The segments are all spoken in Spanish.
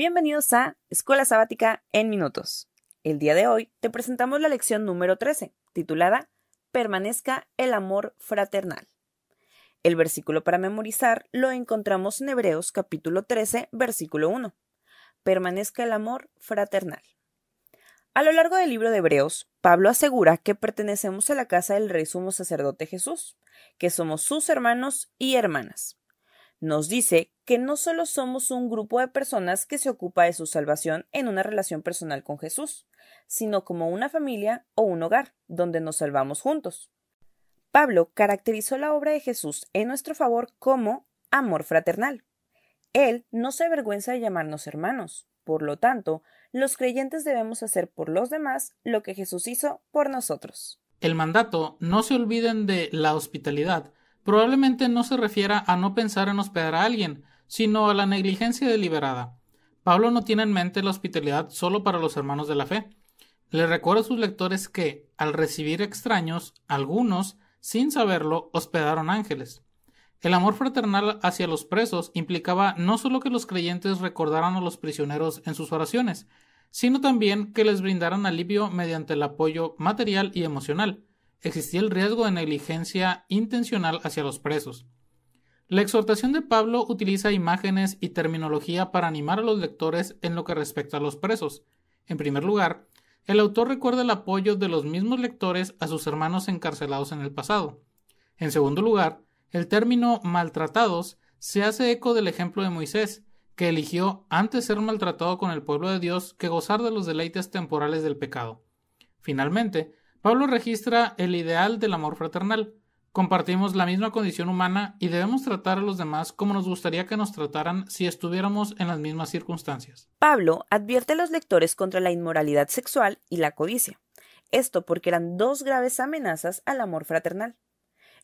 Bienvenidos a Escuela Sabática en Minutos. El día de hoy te presentamos la lección número 13, titulada Permanezca el amor fraternal. El versículo para memorizar lo encontramos en Hebreos capítulo 13, versículo 1. Permanezca el amor fraternal. A lo largo del libro de Hebreos, Pablo asegura que pertenecemos a la casa del Rey Sumo Sacerdote Jesús, que somos sus hermanos y hermanas nos dice que no solo somos un grupo de personas que se ocupa de su salvación en una relación personal con Jesús, sino como una familia o un hogar donde nos salvamos juntos. Pablo caracterizó la obra de Jesús en nuestro favor como amor fraternal. Él no se avergüenza de llamarnos hermanos. Por lo tanto, los creyentes debemos hacer por los demás lo que Jesús hizo por nosotros. El mandato, no se olviden de la hospitalidad, probablemente no se refiera a no pensar en hospedar a alguien, sino a la negligencia deliberada. Pablo no tiene en mente la hospitalidad solo para los hermanos de la fe. Le recuerda a sus lectores que, al recibir extraños, algunos, sin saberlo, hospedaron ángeles. El amor fraternal hacia los presos implicaba no solo que los creyentes recordaran a los prisioneros en sus oraciones, sino también que les brindaran alivio mediante el apoyo material y emocional existía el riesgo de negligencia intencional hacia los presos. La exhortación de Pablo utiliza imágenes y terminología para animar a los lectores en lo que respecta a los presos. En primer lugar, el autor recuerda el apoyo de los mismos lectores a sus hermanos encarcelados en el pasado. En segundo lugar, el término maltratados se hace eco del ejemplo de Moisés, que eligió antes ser maltratado con el pueblo de Dios que gozar de los deleites temporales del pecado. Finalmente, Pablo registra el ideal del amor fraternal. Compartimos la misma condición humana y debemos tratar a los demás como nos gustaría que nos trataran si estuviéramos en las mismas circunstancias. Pablo advierte a los lectores contra la inmoralidad sexual y la codicia. Esto porque eran dos graves amenazas al amor fraternal.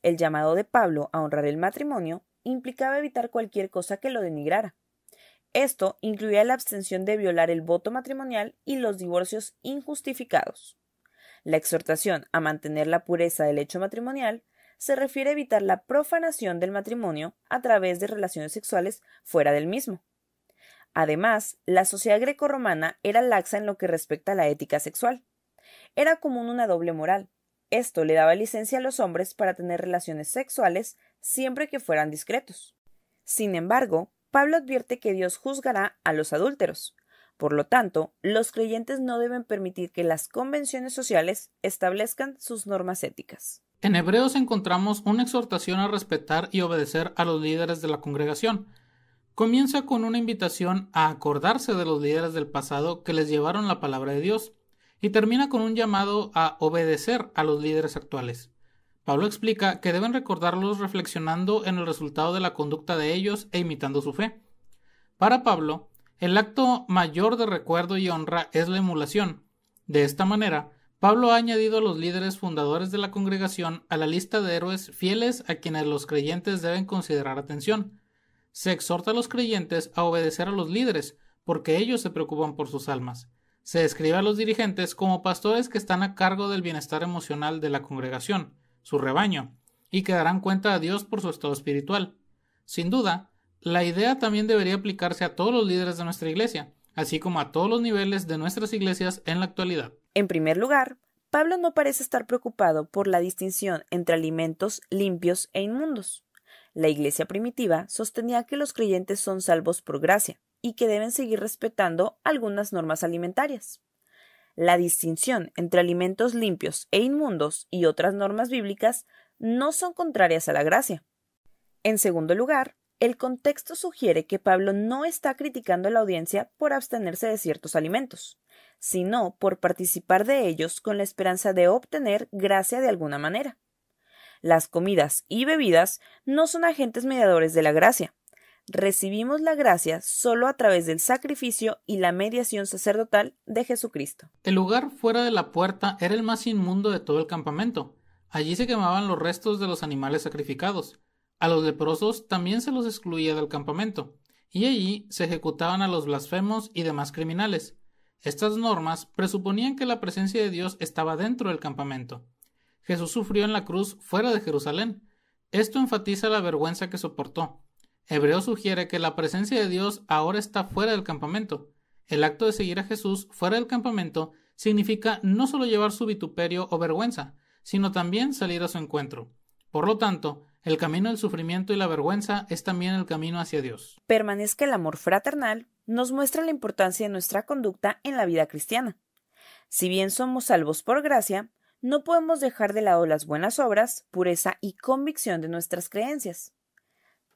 El llamado de Pablo a honrar el matrimonio implicaba evitar cualquier cosa que lo denigrara. Esto incluía la abstención de violar el voto matrimonial y los divorcios injustificados. La exhortación a mantener la pureza del hecho matrimonial se refiere a evitar la profanación del matrimonio a través de relaciones sexuales fuera del mismo. Además, la sociedad grecorromana era laxa en lo que respecta a la ética sexual. Era común una doble moral. Esto le daba licencia a los hombres para tener relaciones sexuales siempre que fueran discretos. Sin embargo, Pablo advierte que Dios juzgará a los adúlteros, por lo tanto, los creyentes no deben permitir que las convenciones sociales establezcan sus normas éticas. En Hebreos encontramos una exhortación a respetar y obedecer a los líderes de la congregación. Comienza con una invitación a acordarse de los líderes del pasado que les llevaron la palabra de Dios y termina con un llamado a obedecer a los líderes actuales. Pablo explica que deben recordarlos reflexionando en el resultado de la conducta de ellos e imitando su fe. Para Pablo, el acto mayor de recuerdo y honra es la emulación. De esta manera, Pablo ha añadido a los líderes fundadores de la congregación a la lista de héroes fieles a quienes los creyentes deben considerar atención. Se exhorta a los creyentes a obedecer a los líderes, porque ellos se preocupan por sus almas. Se describe a los dirigentes como pastores que están a cargo del bienestar emocional de la congregación, su rebaño, y que darán cuenta a Dios por su estado espiritual. Sin duda, la idea también debería aplicarse a todos los líderes de nuestra iglesia, así como a todos los niveles de nuestras iglesias en la actualidad. En primer lugar, Pablo no parece estar preocupado por la distinción entre alimentos limpios e inmundos. La iglesia primitiva sostenía que los creyentes son salvos por gracia y que deben seguir respetando algunas normas alimentarias. La distinción entre alimentos limpios e inmundos y otras normas bíblicas no son contrarias a la gracia. En segundo lugar, el contexto sugiere que Pablo no está criticando a la audiencia por abstenerse de ciertos alimentos, sino por participar de ellos con la esperanza de obtener gracia de alguna manera. Las comidas y bebidas no son agentes mediadores de la gracia. Recibimos la gracia solo a través del sacrificio y la mediación sacerdotal de Jesucristo. El lugar fuera de la puerta era el más inmundo de todo el campamento. Allí se quemaban los restos de los animales sacrificados a los leprosos también se los excluía del campamento, y allí se ejecutaban a los blasfemos y demás criminales. Estas normas presuponían que la presencia de Dios estaba dentro del campamento. Jesús sufrió en la cruz fuera de Jerusalén. Esto enfatiza la vergüenza que soportó. Hebreo sugiere que la presencia de Dios ahora está fuera del campamento. El acto de seguir a Jesús fuera del campamento significa no solo llevar su vituperio o vergüenza, sino también salir a su encuentro. Por lo tanto, el camino del sufrimiento y la vergüenza es también el camino hacia Dios. Permanezca el amor fraternal nos muestra la importancia de nuestra conducta en la vida cristiana. Si bien somos salvos por gracia, no podemos dejar de lado las buenas obras, pureza y convicción de nuestras creencias.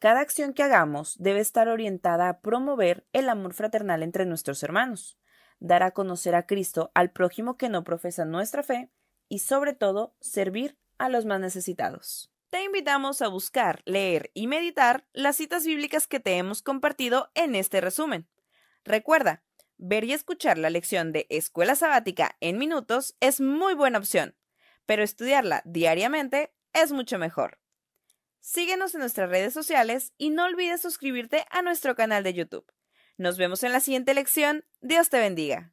Cada acción que hagamos debe estar orientada a promover el amor fraternal entre nuestros hermanos, dar a conocer a Cristo al prójimo que no profesa nuestra fe y, sobre todo, servir a los más necesitados te invitamos a buscar, leer y meditar las citas bíblicas que te hemos compartido en este resumen. Recuerda, ver y escuchar la lección de Escuela Sabática en minutos es muy buena opción, pero estudiarla diariamente es mucho mejor. Síguenos en nuestras redes sociales y no olvides suscribirte a nuestro canal de YouTube. Nos vemos en la siguiente lección. Dios te bendiga.